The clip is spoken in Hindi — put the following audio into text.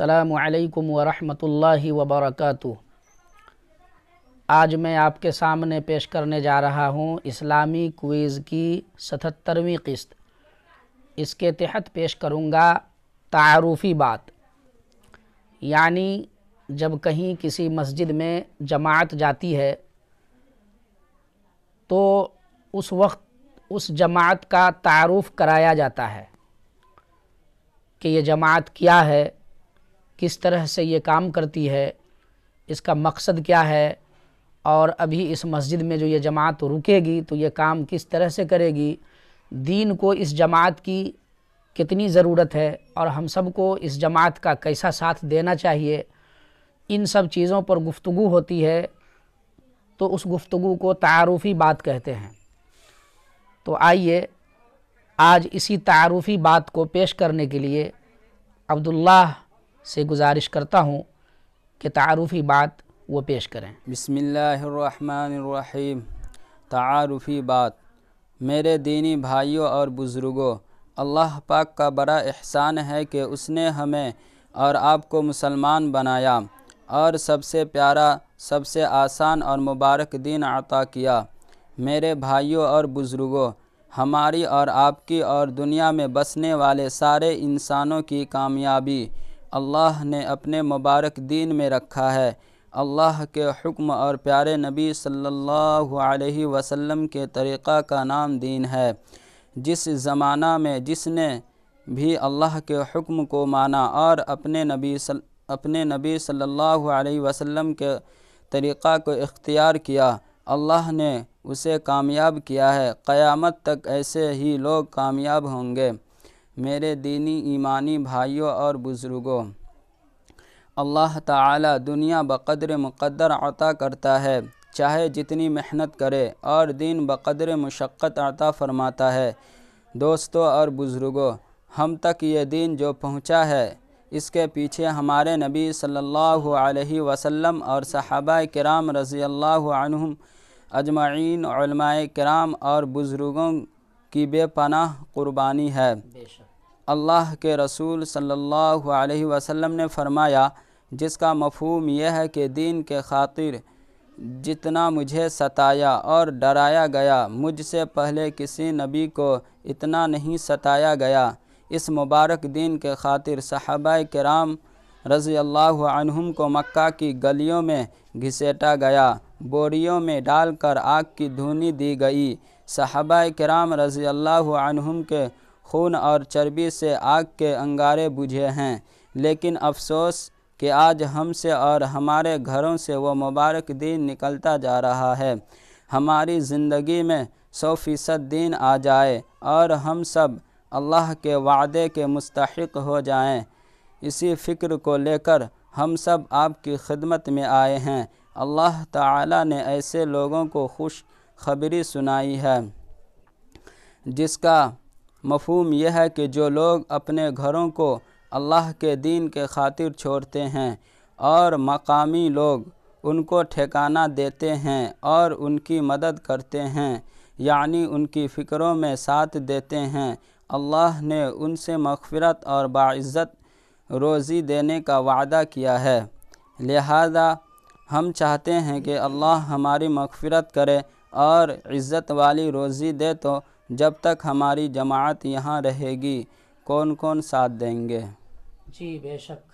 अस्सलाम वरहमतुल्लाहि वबरकatuh आज मैं आपके सामने पेश करने जा रहा हूँ इस्लामी क्विज़ की सतहत्तरवीं किस्त इसके तहत पेश करूँगा तारुफ़ी बात यानी जब कहीं किसी मस्जिद में जमात जाती है तो उस वक्त उस जमात का तारुफ़ कराया जाता है कि ये जमात क्या है किस तरह से ये काम करती है इसका मकसद क्या है और अभी इस मस्जिद में जो ये जमात रुकेगी तो ये काम किस तरह से करेगी दीन को इस जमात की कितनी ज़रूरत है और हम सबको इस जमात का कैसा साथ देना चाहिए इन सब चीज़ों पर गुफ्तु होती है तो उस गुफ्तु को तारुफी बात कहते हैं तो आइए आज इसी तारुफी बात को पेश करने के लिए अब्दुल्लाह से गुजारिश करता हूँ कि तारुफी बात वो पेश करें बसमीम तारफ़ी बात मेरे दीनी भाइयों और बुज़ुर्गों अल्लाह पाक का बड़ा एहसान है कि उसने हमें और आपको मुसलमान बनाया और सबसे प्यारा सबसे आसान और मुबारक दिन अता किया मेरे भाइयों और बुज़ुर्गों हमारी और आपकी और दुनिया में बसने वाले सारे इंसानों की कामयाबी अल्लाह ने अपने मुबारक दीन में रखा है अल्लाह के हुक्म और प्यारे नबी सल्लल्लाहु अलैहि वसल्लम के तरीक़ा का नाम दीन है जिस ज़माना में जिसने भी अल्लाह के हुक्म को माना और अपने नबी सल, अपने नबी सल्लल्लाहु अलैहि वसल्लम के तरीक़ा को इख्तियार किया अल्लाह ने उसे कामयाब किया है क़यामत तक ऐसे ही लोग कामयाब होंगे मेरे दीनी ईमानी भाइयों और बुज़ुर्गों अल्लाह ताला दुनिया बकद्र मुकद्दर अता करता है चाहे जितनी मेहनत करे और दिन बकद्र मुशक्क़त अता फरमाता है दोस्तों और बुज़ुर्गों हम तक ये दिन जो पहुँचा है इसके पीछे हमारे नबी सल्लल्लाहु अलैहि वसल्लम और सहाबा कराम रज़ी अल्लाह अजमाइन कराम और बुज़ुर्गों की बेपनाह कुर्बानी है अल्लाह के रसूल सल्लल्लाहु अलैहि वसल्लम ने फरमाया जिसका मफहम यह है कि दीन के खातिर जितना मुझे सताया और डराया गया मुझसे पहले किसी नबी को इतना नहीं सताया गया इस मुबारक दिन के खातिर सहाबा कराम रज़ी अल्लाह को मक्का की गलियों में घिसेटा गया बोरियों में डालकर आग की धुनी दी गई सहबा कराम रज़ी अल्लाह के खून और चर्बी से आग के अंगारे बुझे हैं लेकिन अफसोस कि आज हमसे और हमारे घरों से वो मुबारक दिन निकलता जा रहा है हमारी ज़िंदगी में सौ फ़ीसद दिन आ जाए और हम सब अल्लाह के वादे के मुस्तक हो जाएं। इसी फ़िक्र को लेकर हम सब आपकी खिदमत में आए हैं अल्लाह ताला ने ऐसे लोगों को खुश खबरी सुनाई है जिसका मफहम यह है कि जो लोग अपने घरों को अल्लाह के दीन के खातिर छोड़ते हैं और मकामी लोग उनको ठिकाना देते हैं और उनकी मदद करते हैं यानी उनकी फ़िक्रों में साथ देते हैं अल्लाह ने उनसे मगफ़रत और बाज़्ज़त रोज़ी देने का वादा किया है लिहाजा हम चाहते हैं कि अल्लाह हमारी मगफ़रत करे और इज़्ज़त वाली रोज़ी दे तो जब तक हमारी जमात यहाँ रहेगी कौन कौन साथ देंगे जी बेशक